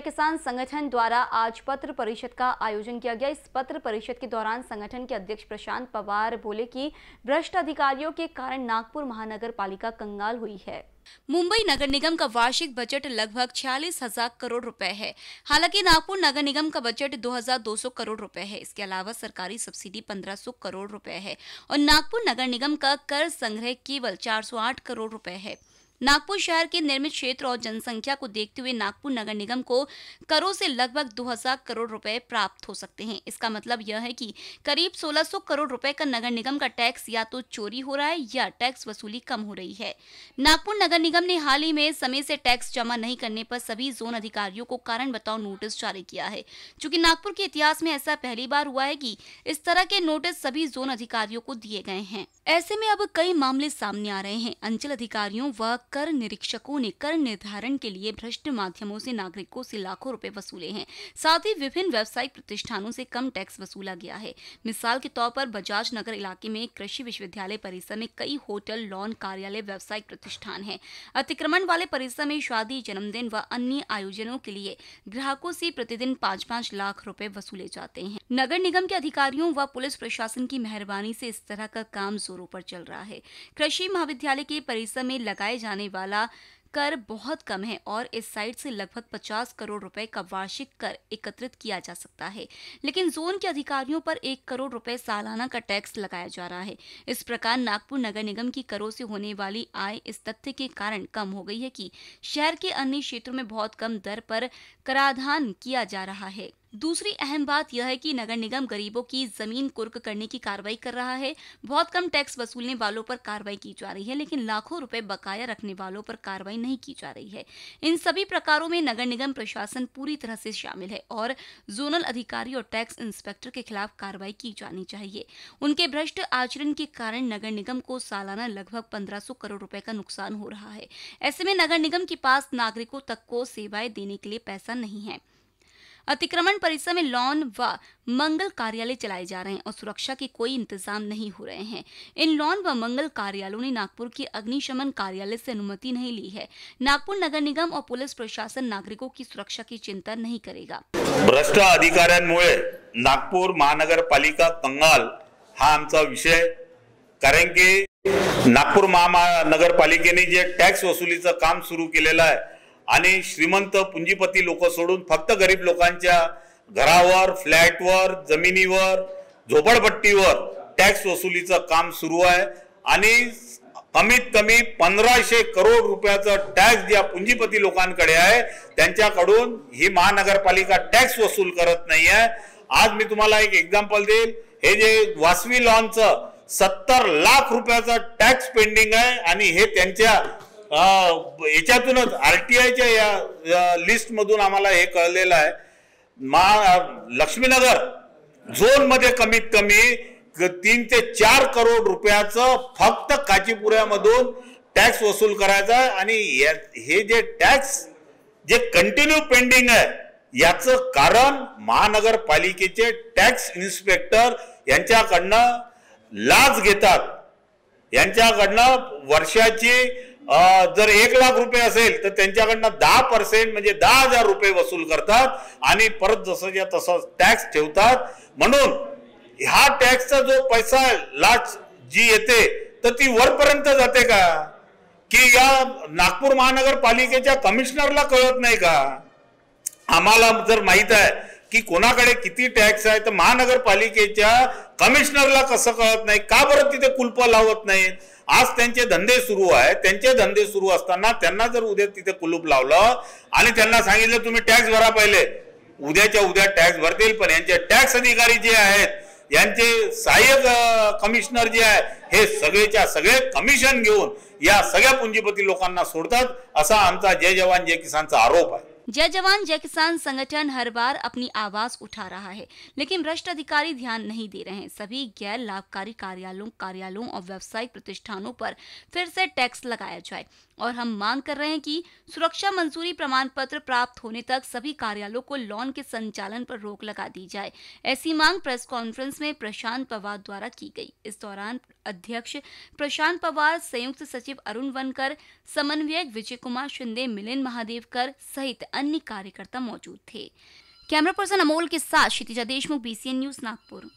जय किसान संगठन द्वारा आज पत्र परिषद का आयोजन किया गया इस पत्र परिषद के दौरान संगठन के अध्यक्ष प्रशांत पवार बोले कि भ्रष्ट अधिकारियों के कारण नागपुर महानगर पालिका कंगाल हुई है मुंबई नगर निगम का वार्षिक बजट लगभग छियालीस हजार करोड़ रुपए है हालांकि नागपुर नगर निगम का बजट 2200 करोड़ रुपए है इसके अलावा सरकारी सब्सिडी 1500 करोड़ रुपए है और नागपुर नगर निगम का कर संग्रह केवल 408 करोड़ रुपए है नागपुर शहर के निर्मित क्षेत्र और जनसंख्या को देखते हुए नागपुर नगर निगम को करों से लगभग दो करोड़ रुपए प्राप्त हो सकते हैं इसका मतलब यह है कि करीब 1600 करोड़ रुपए का नगर निगम का टैक्स या तो चोरी हो रहा है या टैक्स वसूली कम हो रही है नागपुर नगर निगम ने हाल ही में समय से टैक्स जमा नहीं करने पर सभी जोन अधिकारियों को कारण बताओ नोटिस जारी किया है चूंकि नागपुर के इतिहास में ऐसा पहली बार हुआ है की इस तरह के नोटिस सभी जोन अधिकारियों को दिए गए हैं ऐसे में अब कई मामले सामने आ रहे हैं अंचल अधिकारियों व कर निरीक्षकों ने कर निर्धारण के लिए भ्रष्ट माध्यमों से नागरिकों से लाखों रुपए वसूले हैं साथ ही विभिन्न व्यवसायिक प्रतिष्ठानों से कम टैक्स वसूला गया है मिसाल के तौर पर बजाज नगर इलाके में कृषि विश्वविद्यालय परिसर में कई होटल लॉन कार्यालय व्यावसायिक प्रतिष्ठान है अतिक्रमण वाले परिसर में शादी जन्मदिन व अन्य आयोजनों के लिए ग्राहकों से प्रतिदिन पाँच पाँच लाख रूपए वसूले जाते हैं नगर निगम के अधिकारियों व पुलिस प्रशासन की मेहरबानी से इस तरह का काम जोरों पर चल रहा है कृषि महाविद्यालय के परिसर में लगाए जाने आने वाला कर बहुत कम है और इस साइट से लगभग 50 करोड़ रुपए का वार्षिक कर एकत्रित किया जा सकता है लेकिन जोन के अधिकारियों पर एक करोड़ रुपए सालाना का टैक्स लगाया जा रहा है इस प्रकार नागपुर नगर निगम की करों से होने वाली आय इस तथ्य के कारण कम हो गई है कि शहर के अन्य क्षेत्रों में बहुत कम दर पर कराधान किया जा रहा है दूसरी अहम बात यह है कि नगर निगम गरीबों की जमीन कुर्क करने की कार्रवाई कर रहा है बहुत कम टैक्स वसूलने वालों पर कार्रवाई की जा रही है लेकिन लाखों रुपए बकाया रखने वालों पर कार्रवाई नहीं की जा रही है इन सभी प्रकारों में नगर निगम प्रशासन पूरी तरह से शामिल है और जोनल अधिकारी और टैक्स इंस्पेक्टर के खिलाफ कार्रवाई की जानी चाहिए उनके भ्रष्ट आचरण के कारण नगर निगम को सालाना लगभग पंद्रह करोड़ रुपए का नुकसान हो रहा है ऐसे में नगर निगम के पास नागरिकों तक को सेवाएं देने के लिए पैसा नहीं है अतिक्रमण परिसर में लॉन व मंगल कार्यालय चलाए जा रहे हैं और सुरक्षा के कोई इंतजाम नहीं हो रहे हैं इन लॉन व मंगल कार्यालयों ने नागपुर के अग्निशमन कार्यालय से अनुमति नहीं ली है नागपुर नगर निगम और पुलिस प्रशासन नागरिकों की सुरक्षा की चिंता नहीं करेगा भ्रष्ट नागपुर महानगर पालिका कंगाल हा विषय कारण की नागपुर नागपूर महानगरपालिकेने जे वसूली च काम सुरू के आहे आणि श्रीमंत पुंजीपती लोक सोडून फक्त गरीब लोकांच्या घरावर फ्लॅटवर जमिनीवर झोपडपट्टीवर टॅक्स वसुलीचं काम सुरू आहे आणि कमीत कमी पंधराशे करोड रुपयाचं टॅक्स ज्या पुंजीपती लोकांकडे आहे त्यांच्याकडून ही महानगरपालिका टॅक्स वसूल करत नाही आहे आज मी तुम्हाला एक एक्झाम्पल देईल हे जे वासवी लॉनचं सत्तर लाख रुपयाचा टॅक्स पेंडिंग आहे आणि हे त्यांच्या याच्यातूनच आर टी आयच्या या लिस्टमधून आम्हाला हे कळलेलं आहे मा लक्ष्मीनगर मध्ये कमीत कमी तीन ते चार करोड रुपयाचं फक्त काचीपुऱ्यामधून टॅक्स वसूल करायचा आहे आणि हे जे टॅक्स जे कंटिन्यू पेंडिंग आहे याचं कारण महानगरपालिकेचे टॅक्स इन्स्पेक्टर यांच्याकडनं लाच घेतात यांच्याकडनं वर्षाची जर एक लाख रुपये असेल तर त्यांच्याकडनं दहा पर्सेंट म्हणजे दहा हजार रुपये वसूल करतात आणि परत जसंच्या तसं टॅक्स ठेवतात म्हणून ह्या टॅक्सचा जो पैसा लाच जी येते तर ती वरपर्यंत जाते का की या नागपूर महानगरपालिकेच्या कमिशनरला कळत नाही का आम्हाला जर माहीत आहे की कोणाकडे किती टॅक्स आहे तर महानगरपालिकेच्या कमिशनरला कसं कळत नाही का बरं तिथे कुलप लावत नाहीत आज त्यांचे धंदे सुरू आहेत त्यांचे धंदे सुरू असताना त्यांना जर उद्या तिथे कुलूप लावलं आणि त्यांना सांगितलं तुम्ही टॅक्स भरा पहिले उद्याच्या उद्या टॅक्स भरतील पण यांचे टॅक्स अधिकारी जे आहेत यांचे सहाय्यक कमिशनर जे आहे हे सगळेच्या सगळे कमिशन घेऊन या सगळ्या पुंजीपती लोकांना सोडतात असा आमचा जय जवान जय किसानचा आरोप आहे जय जवान जय किसान संगठन हर बार अपनी आवाज उठा रहा है लेकिन भ्रष्ट अधिकारी ध्यान नहीं दे रहे हैं सभी गैर लाभकारी कार्यालयों कार्यालयों और व्यवसायिक प्रतिष्ठानों पर फिर से टैक्स लगाया जाए और हम मांग कर रहे हैं कि सुरक्षा मंजूरी प्रमाण पत्र प्राप्त होने तक सभी कार्यालयों को लोन के संचालन पर रोक लगा दी जाए ऐसी मांग प्रेस कॉन्फ्रेंस में प्रशांत पवार द्वारा की गई इस दौरान अध्यक्ष प्रशांत पवार संयुक्त सचिव अरुण वनकर समन्वयक विजय कुमार शिंदे मिलिन महादेवकर सहित अन्य कार्यकर्ता मौजूद थे कैमरा पर्सन अमोल के साथ क्षितिजा देशमुख बीसीएन न्यूज नागपुर